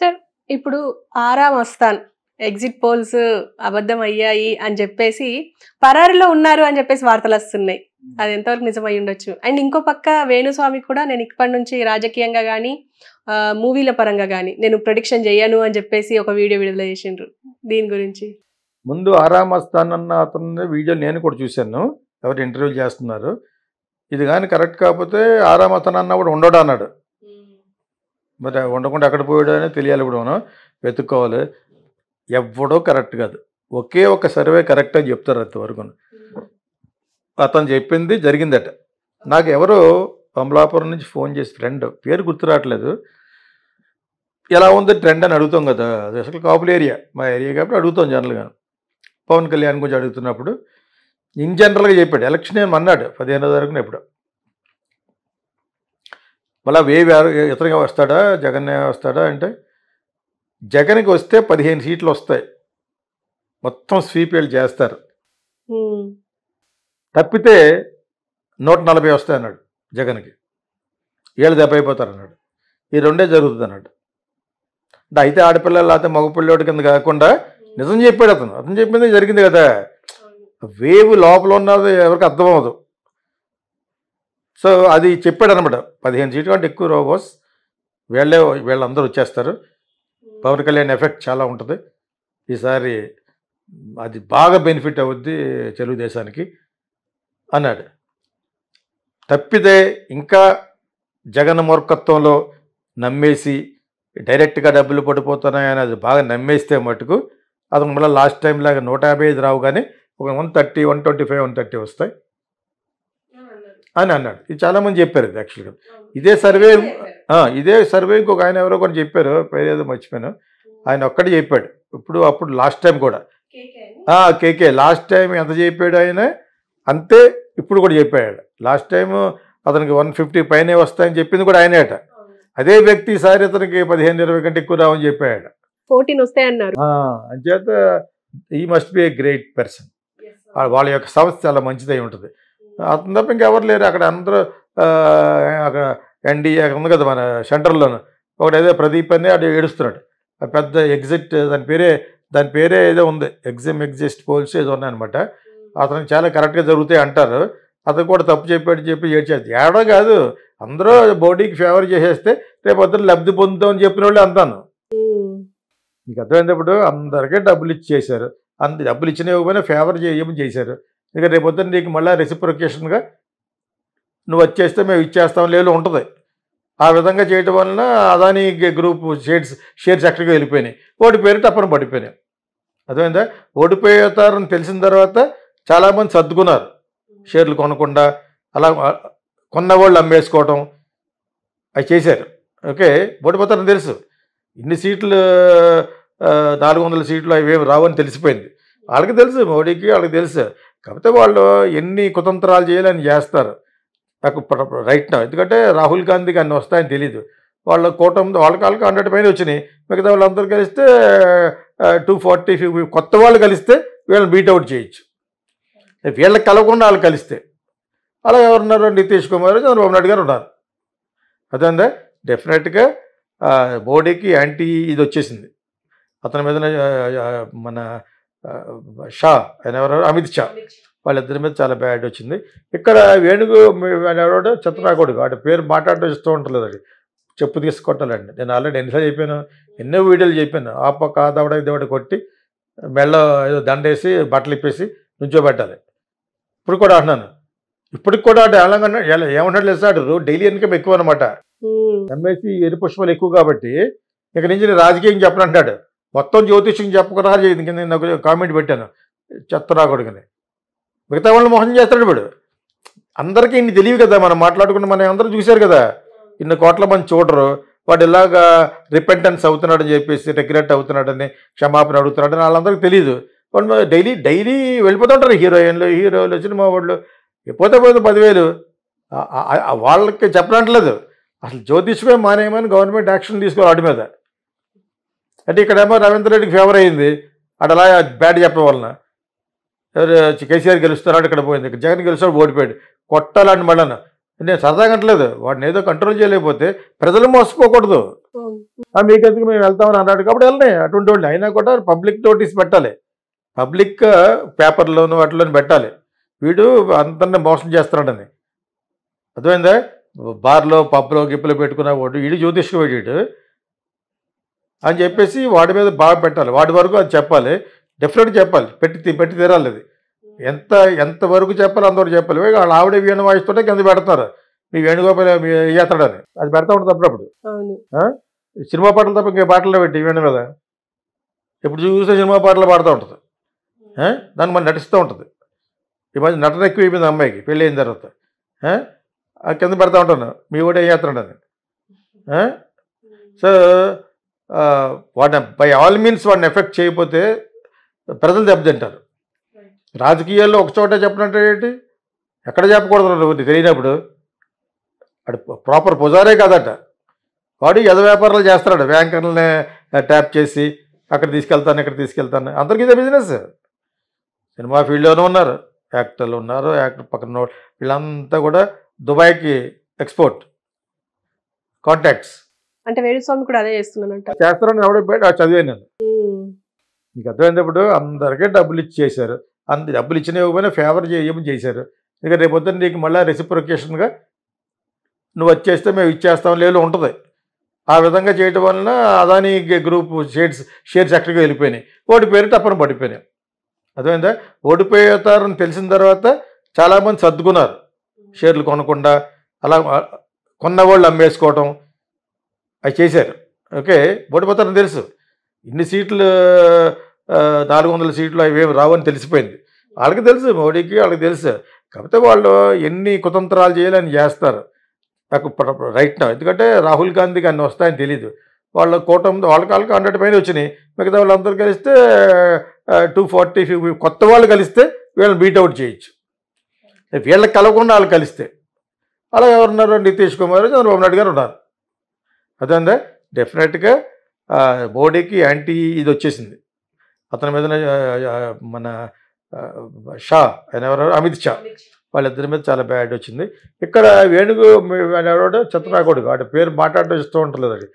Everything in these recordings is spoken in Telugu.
సార్ ఇప్పుడు ఆరా మస్తాన్ ఎగ్జిట్ పోల్స్ అబద్ధం అయ్యాయి అని చెప్పేసి పరారిలో ఉన్నారు అని చెప్పేసి వార్తలు వస్తున్నాయి అది ఎంతవరకు నిజమై ఉండొచ్చు అండ్ ఇంకో పక్క వేణుస్వామి కూడా నేను ఇప్పటి నుంచి రాజకీయంగా కానీ మూవీల పరంగా కానీ నేను ప్రొడిక్షన్ చేయను అని చెప్పేసి ఒక వీడియో విడుదల చేసిండ్రు దీని గురించి ముందు ఆరామస్తాన్ అన్న అతను వీడియో నేను కూడా చూశాను ఎవరు ఇంటర్వ్యూ చేస్తున్నారు ఇది కానీ కరెక్ట్ కాకపోతే ఆరామస్తాన్ అన్న కూడా ఉండడు అన్నాడు మరి ఉండకుండా అక్కడ పోయాడు తెలియాలి ఇప్పుడు మనం వెతుక్కోవాలి ఎవడో కరెక్ట్ కాదు ఒకే ఒక సర్వే కరెక్ట్ అని చెప్తారు అంతవరకు అతను చెప్పింది జరిగిందట నాకు ఎవరో అమలాపురం నుంచి ఫోన్ చేసి ఫ్రెండ్ పేరు గుర్తు రావట్లేదు ఎలా ఉంది ట్రెండ్ అని అడుగుతాం కదా అది అసలు కాపుల ఏరియా మా ఏరియా కాబట్టి అడుగుతాం జనరల్గా పవన్ కళ్యాణ్ గురించి అడుగుతున్నప్పుడు ఇన్ జనరల్గా చెప్పాడు ఎలక్షన్ ఏమన్నాడు పదిహేనో తారీఖున ఎప్పుడో మళ్ళీ వేవి ఇతరుగా వస్తాడా జగన్ వస్తాడా అంటే జగన్కి వస్తే పదిహేను సీట్లు వస్తాయి మొత్తం స్వీపీలు చేస్తారు తప్పితే నూట నలభై వస్తాయి అన్నాడు జగన్కి ఏళ్ళు దెబ్బ అయిపోతారు అన్నాడు ఈ రెండే జరుగుతుంది అన్నాడు అంటే అయితే ఆడపిల్లలు లేకపోతే మగపిల్లోడి కింద కాకుండా నిజం చెప్పాడు అతను అతను చెప్పింది జరిగింది కదా వేవు లోపల ఉన్నది ఎవరికి అర్థమవదు సో అది చెప్పాడు అనమాట పదిహేను సీట్లు కంటే ఎక్కువ రోబోస్ వీళ్ళే వీళ్ళందరూ వచ్చేస్తారు పవన్ కళ్యాణ్ ఎఫెక్ట్ చాలా ఉంటుంది ఈసారి అది బాగా బెనిఫిట్ అవుద్ది తెలుగుదేశానికి అన్నాడు తప్పితే ఇంకా జగన్ మూర్ఖత్వంలో నమ్మేసి డైరెక్ట్గా డబ్బులు పడిపోతున్నాయని అది బాగా నమ్మేస్తే మటుకు అది మళ్ళీ లాస్ట్ టైం లాగా నూట యాభై ఐదు రావు కానీ ఒక one thirty one twenty five one thirty వస్తాయి అని అన్నాడు ఇది చాలామంది చెప్పారు ఇది యాక్చువల్గా ఇదే సర్వే ఇదే సర్వే ఇంకొక ఆయన ఎవరో కూడా చెప్పారు పేరు ఏదో మర్చిపోయాను ఆయన ఒక్కడే చెప్పాడు ఇప్పుడు అప్పుడు లాస్ట్ టైం కూడా కేకే లాస్ట్ టైం ఎంత చెప్పాడు ఆయన అంతే ఇప్పుడు కూడా చెప్పాడు లాస్ట్ టైం అతనికి వన్ ఫిఫ్టీ పైనే వస్తాయని చెప్పింది కూడా ఆయనే అట అదే వ్యక్తి ఈసారి అతనికి పదిహేను ఇరవై కంటే ఎక్కువ రావని చెప్పాడు ఫోర్టీన్ వస్తాయన్నారు అంచేత ఈ must be a great person వాళ్ళ యొక్క సంస్థ చాలా మంచిదై ఉంటుంది అతను తప్ప ఇంకెవరు లేరు అక్కడ అందరూ అక్కడ ఎన్డీఏ ఉంది కదా మన సెంటర్లోను ఒకటి ఏదో ప్రదీప్ అని అటు ఏడుస్తున్నాడు పెద్ద ఎగ్జిట్ దాని పేరే దాని పేరే ఏదో ఉంది ఎగ్జిమ్ ఎగ్జిస్ట్ పోల్స్ ఏదో ఉన్నాయన్నమాట అతను చాలా కరెక్ట్గా జరుగుతాయి అంటారు అతను కూడా తప్పు చెప్పాడు చెప్పి ఏడ్చేది ఏడో కాదు అందరూ బోడీకి ఫేవర్ చేసేస్తే రేపు అతను లబ్ధి పొందుతామని చెప్పిన వాళ్ళు అంతాను మీకు అర్థమైనప్పుడు అందరికీ డబ్బులు ఇచ్చేసారు అంత డబ్బులు ఇచ్చిన ఇవ్వకపోయినా ఫేవర్ చేయమని చేశారు ఇక రేపొద్దున నీకు మళ్ళీ రెసిప్రొకేషన్గా నువ్వు వచ్చేస్తే మేము ఇచ్చేస్తాం లేదు ఉంటుంది ఆ విధంగా చేయటం వలన అదాని గ్రూప్ షేర్స్ షేర్స్ ఎక్కడికి వెళ్ళిపోయినాయి ఓడిపోయిన తప్పని పడిపోయినాయి అర్థమైందా ఓడిపోతారని తెలిసిన తర్వాత చాలామంది సర్దుకున్నారు షేర్లు కొనకుండా అలా కొన్నవాళ్ళు అమ్మేసుకోవటం అవి చేశారు ఓకే ఓడిపోతారని తెలుసు ఇన్ని సీట్లు నాలుగు వందల సీట్లు అవి ఏమి రావని తెలిసిపోయింది వాళ్ళకి తెలుసు మోడీకి వాళ్ళకి తెలుసు కాకపోతే వాళ్ళు ఎన్ని కుతంత్రాలు చేయాలని చేస్తారు నాకు రైట్ నా ఎందుకంటే రాహుల్ గాంధీకి అన్నీ వస్తాయని తెలీదు వాళ్ళ కూటమి వాళ్ళ కాళ్ళకి హండ్రెడ్ పైన వచ్చినాయి మిగతా వాళ్ళందరూ కలిస్తే టూ ఫార్టీ కొత్త వాళ్ళు కలిస్తే వీళ్ళని బీట్అవుట్ చేయొచ్చు వీళ్ళకి కలవకుండా వాళ్ళు కలిస్తే అలా ఎవరున్నారు నితీష్ కుమార్ చంద్రబాబు నాయుడు గారు ఉన్నారు అదే డెఫినెట్గా మోడీకి యాంటీ ఇది వచ్చేసింది అతని మీద మన షా అని ఎవరు అమిత్ షా వాళ్ళిద్దరి మీద చాలా బ్యాడ్ వచ్చింది ఇక్కడ వేణుగు ఎవడో చిత్రనాకుడు వాటి పేరు ఇస్తూ ఉంటలేదు అది చెప్పు తీసుకొట్టాలండి నేను ఆల్రెడీ ఎన్నిసార్లు చెప్పాను ఎన్నో వీడియోలు చెప్పాను ఆ పక్క ఆ దవడ దవడ కొట్టి మెళ్ళ ఏదో దండేసి బట్టలు ఇప్పేసి నుంచోబెట్టాలి ఇప్పుడు కూడా అంటున్నాను ఇప్పటికి కూడా ఏలంగా లేదు సార్ డైలీ ఇన్కమ్ ఎక్కువ అనమాట ఎంఎస్సీ ఎరు పుష్పాలు ఎక్కువ కాబట్టి ఇక నుంచి రాజకీయం చెప్పనంటాడు మొత్తం జ్యోతిష్యం చెప్పకుండా చేయదు నేను కామెంట్ పెట్టాను కొడుకుని మిగతా వాళ్ళు మోసం చేస్తాడు వాడు అందరికీ ఇన్ని తెలియదు కదా మనం మాట్లాడుకుంటే మనం అందరూ చూశారు కదా ఇన్ని కోట్ల మంది చూడరు వాడు ఇలాగా రిపెంటెన్స్ అవుతున్నాడని చెప్పేసి రిగ్రెట్ అవుతున్నాడని క్షమాపణ అడుగుతున్నాడని వాళ్ళందరికీ తెలియదు వాళ్ళు డైలీ డైలీ వెళ్ళిపోతుంటారు హీరోయిన్లు హీరోలు వచ్చిన మా వాళ్ళు ఎప్పుడైతే పోతే పదివేలు వాళ్ళకి లేదు అసలు జ్యోతిష్యమే మానేయమని గవర్నమెంట్ యాక్షన్ తీసుకోవాలి వాటి మీద అంటే ఇక్కడేమో రవీంద్ర రెడ్డికి ఫేవర్ అయింది అటు అలా బ్యాట్ చెప్పడం వలన ఎవరు కేసీఆర్ గెలుస్తున్నాడు ఇక్కడ పోయింది జగన్ గెలుస్తాడు ఓడిపోయాడు కొట్టాలని మళ్ళన నేను సరదా కట్టలేదు వాడిని ఏదో కంట్రోల్ చేయలేకపోతే ప్రజలు మోసపోకూడదు మీకెందుకు మేము వెళ్తామని అన్నాడు కాబట్టి వెళ్ళినాయి అటువంటి వాళ్ళు అయినా కూడా పబ్లిక్ నోటీస్ పెట్టాలి పబ్లిక్ పేపర్లోను వాటిలోని పెట్టాలి వీడు అంతనే మోసం చేస్తున్నాడని అర్థమైందా బార్లో పబ్లో గిప్పులో పెట్టుకున్న వాడు వీడు జ్యోతిష్కుడు వీడు అని చెప్పేసి వాడి మీద బాగా పెట్టాలి వాడి వరకు అది చెప్పాలి డెఫినెట్ చెప్పాలి పెట్టి పెట్టి తీరాలి అది ఎంత ఎంత వరకు చెప్పాలి అంతవరకు చెప్పాలి వాళ్ళ ఆవిడ వేణు వాయిస్తుంటే కింద పెడతారు మీ వేణుగోపాల చేస్తాడని అది పెడతా ఉంటుంది అప్పుడప్పుడు సినిమా పాటలు తప్ప ఇంకే పాటలు పెట్టి వేణు మీద ఎప్పుడు చూసే సినిమా పాటలు పాడుతూ ఉంటుంది దాన్ని మనం నటిస్తూ ఉంటుంది ఈ మధ్య నటన ఎక్కువ అయిపోయింది అమ్మాయికి పెళ్ళి అయిన తర్వాత కింద పెడతా ఉంటాను మీ కూడా ఏం చేస్తున్నాడని సో వాటిని బై ఆల్ మీన్స్ వాడిని ఎఫెక్ట్ చేయకపోతే ప్రజలు దెబ్బతింటారు రాజకీయాల్లో ఒక చోట చెప్పినట్టు ఏంటి ఎక్కడ చెప్పకూడదు తెలియనప్పుడు అడు ప్రాపర్ పుజారే కాదట వాడు యద వ్యాపారాలు చేస్తాడు బ్యాంకర్లని ట్యాప్ చేసి అక్కడ తీసుకెళ్తాను ఇక్కడ తీసుకెళ్తాను అందరికీ ఇదే బిజినెస్ సినిమా ఫీల్డ్లోనే ఉన్నారు యాక్టర్లు ఉన్నారు యాక్టర్ పక్కన వీళ్ళంతా కూడా దుబాయ్కి ఎక్స్పోర్ట్ కాంటాక్ట్స్ అంటే వేణుస్వామి కూడా అదే చేస్తున్నానంట చేస్తారని చదివాను నేను మీకు అర్థమైనప్పుడు అందరికీ డబ్బులు ఇచ్చి చేశారు అంత డబ్బులు ఇచ్చిన ఇవ్వకపోయినా ఫేవర్ చేయమని చేశారు ఇక రేపొద్దున నీకు మళ్ళీ రెసిప్రొకేషన్గా నువ్వు వచ్చేస్తే మేము ఇచ్చేస్తాం లేదు ఉంటుంది ఆ విధంగా చేయటం వలన అదాని గ్రూప్ షేర్స్ షేర్స్ ఎక్కడికి వెళ్ళిపోయినాయి పేరు తప్పని పడిపోయినాయి అర్థమైందా ఓడిపోతారని తెలిసిన తర్వాత చాలామంది సర్దుకున్నారు షేర్లు కొనకుండా అలా కొన్న వాళ్ళు అమ్మేసుకోవటం అది చేశారు ఓకే ఓడిపోతారని తెలుసు ఇన్ని సీట్లు నాలుగు వందల సీట్లు అవి ఏమి రావని తెలిసిపోయింది వాళ్ళకి తెలుసు మోడీకి వాళ్ళకి తెలుసు కాకపోతే వాళ్ళు ఎన్ని కుతంత్రాలు చేయాలని చేస్తారు నాకు రైట్ నా ఎందుకంటే రాహుల్ గాంధీకి అన్నీ వస్తాయని తెలియదు వాళ్ళ కూటమి వాళ్ళకి వాళ్ళకి హండ్రెడ్ పైన వచ్చినాయి మిగతా వాళ్ళందరూ కలిస్తే టూ ఫార్టీ ఫిఫ్టీ కొత్త వాళ్ళు కలిస్తే వీళ్ళని బీట్అవుట్ చేయొచ్చు వీళ్ళకి కలవకుండా వాళ్ళు కలిస్తే అలా ఎవరున్నారు నితీష్ కుమార్ చంద్రబాబు నాయుడు గారు ఉన్నారు అదేందా డెఫినెట్గా మోడీకి యాంటీ ఇది వచ్చేసింది అతని మీద మన షా ఆయన ఎవరు అమిత్ షా వాళ్ళిద్దరి మీద చాలా బ్యాడ్ వచ్చింది ఇక్కడ వేణుగు అనేవాడు చెత్తనాకోడు వాడి పేరు మాట్లాడడం ఉంటుంది అది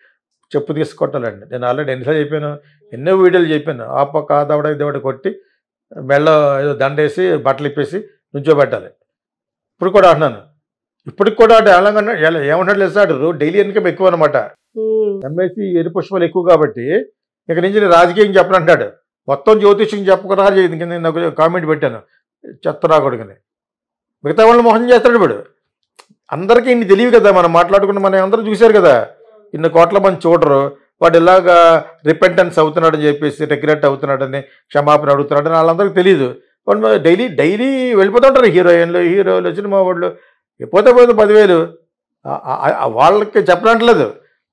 చెప్పు తీసుకొట్టాలండి నేను ఆల్రెడీ ఎన్నిసార్లు చెప్పాను ఎన్నో వీడియోలు చెప్పాను ఆ పక్క ఆ దవడ దవడ కొట్టి మెళ్ళ ఏదో దండేసి బట్టలు ఇప్పేసి నుంచోబెట్టాలి ఇప్పుడు కూడా అంటున్నాను ఇప్పటికి కూడా ఏలంగా లేదు సార్ డైలీ ఇన్కమ్ ఎక్కువ అనమాట ఎంఎస్సీ ఎరు పుష్పాలు ఎక్కువ కాబట్టి ఇక్కడ నుంచి రాజకీయం చెప్పనంటాడు మొత్తం జ్యోతిష్యం చెప్పకుండా నేను కామెంట్ పెట్టాను చెత్త చెత్తరాకొడుకుని మిగతా వాళ్ళు మోహం చేస్తాడు ఇప్పుడు అందరికీ ఇన్ని తెలియదు కదా మనం మాట్లాడుకుంటే మనం అందరూ చూశారు కదా ఇన్ని కోట్ల మంది చూడరు వాడు ఇలాగా రిపెంటెన్స్ అవుతున్నాడని చెప్పేసి రిగ్రెట్ అవుతున్నాడని క్షమాపణ అడుగుతున్నాడని వాళ్ళందరికీ తెలియదు వాళ్ళు డైలీ డైలీ వెళ్ళిపోతుంటారు హీరోయిన్లు హీరోలు వచ్చిన మా వాళ్ళు పోతే పోతే పదివేలు వాళ్ళకి చెప్పనట్లేదు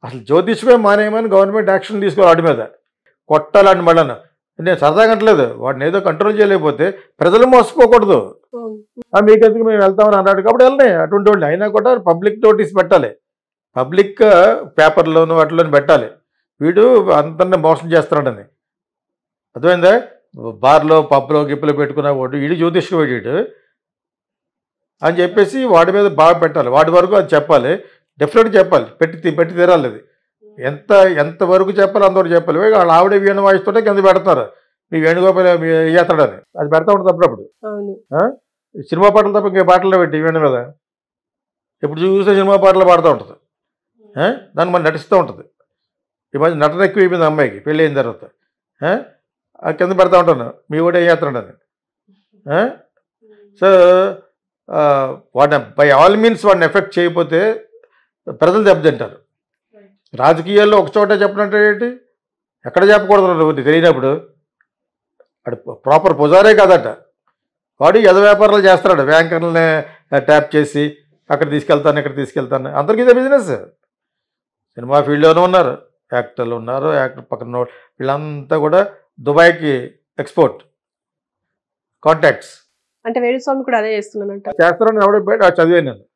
అసలు జ్యోతిష్మే మానేయమని గవర్నమెంట్ యాక్షన్ తీసుకోవాలి వాటి మీద కొట్టాలని మళ్ళను నేను సరదాగా అంటలేదు వాటిని ఏదో కంట్రోల్ చేయలేకపోతే ప్రజలు మోసపోకూడదు మీకెందుకు మేము వెళ్తామని అన్నాడు కాబట్టి వెళ్ళినాయి అటువంటి వాళ్ళు అయినా కూడా పబ్లిక్ నోటీస్ పెట్టాలి పబ్లిక్ పేపర్లోను వాటిలోని పెట్టాలి వీడు అంతనే మోసం చేస్తున్నాడని అర్థమైందా బార్లో పబ్లో గిప్పులో పెట్టుకున్న వాడు వీడు జ్యోతిష్కి వీడు అని చెప్పేసి వాడి మీద బాగా పెట్టాలి వాడి వరకు అది చెప్పాలి డెఫినెట్ చెప్పాలి పెట్టి పెట్టి తీరాలి అది ఎంత ఎంతవరకు చెప్పాలి అంతవరకు చెప్పాలి వాళ్ళ ఆవిడ వేణు వాయిస్తుంటే కింద పెడతారు మీ వేణుగోపాల వేస్తాడని అది పెడతా ఉంటుంది అప్పుడప్పుడు సినిమా పాటలు తప్ప ఇంకే పాటలు పెట్టి వేణు మీద ఎప్పుడు చూస్తే సినిమా పాటలు పాడుతూ ఉంటుంది దాన్ని మనం నటిస్తూ ఉంటుంది ఈ మధ్య నటన ఎక్కువ అయిపోయింది అమ్మాయికి పెళ్ళి అయిన తర్వాత కింద పెడతా ఉంటాను మీ కూడా వేస్తున్నాడని సో వాడిని బై ఆల్ మీన్స్ వాడిని ఎఫెక్ట్ చేయకపోతే ప్రజలు దెబ్బతింటారు రాజకీయాల్లో ఒక చోట చెప్పినట్టు ఏంటి ఎక్కడ చెప్పకూడదు తెలియనప్పుడు అటు ప్రాపర్ పుజారే కాదట వాడు యద వ్యాపారాలు చేస్తాడు బ్యాంకర్లని ట్యాప్ చేసి అక్కడ తీసుకెళ్తాను ఇక్కడ తీసుకెళ్తాను అందరికీ ఇదే బిజినెస్ సినిమా ఫీల్డ్లోనే ఉన్నారు యాక్టర్లు ఉన్నారు యాక్టర్ పక్కన వీళ్ళంతా కూడా దుబాయ్కి ఎక్స్పోర్ట్ కాంటాక్ట్స్ అంటే వేణుస్వామి కూడా అదే చేస్తున్నాను చేస్తారని ఎవడో చదివాను నేను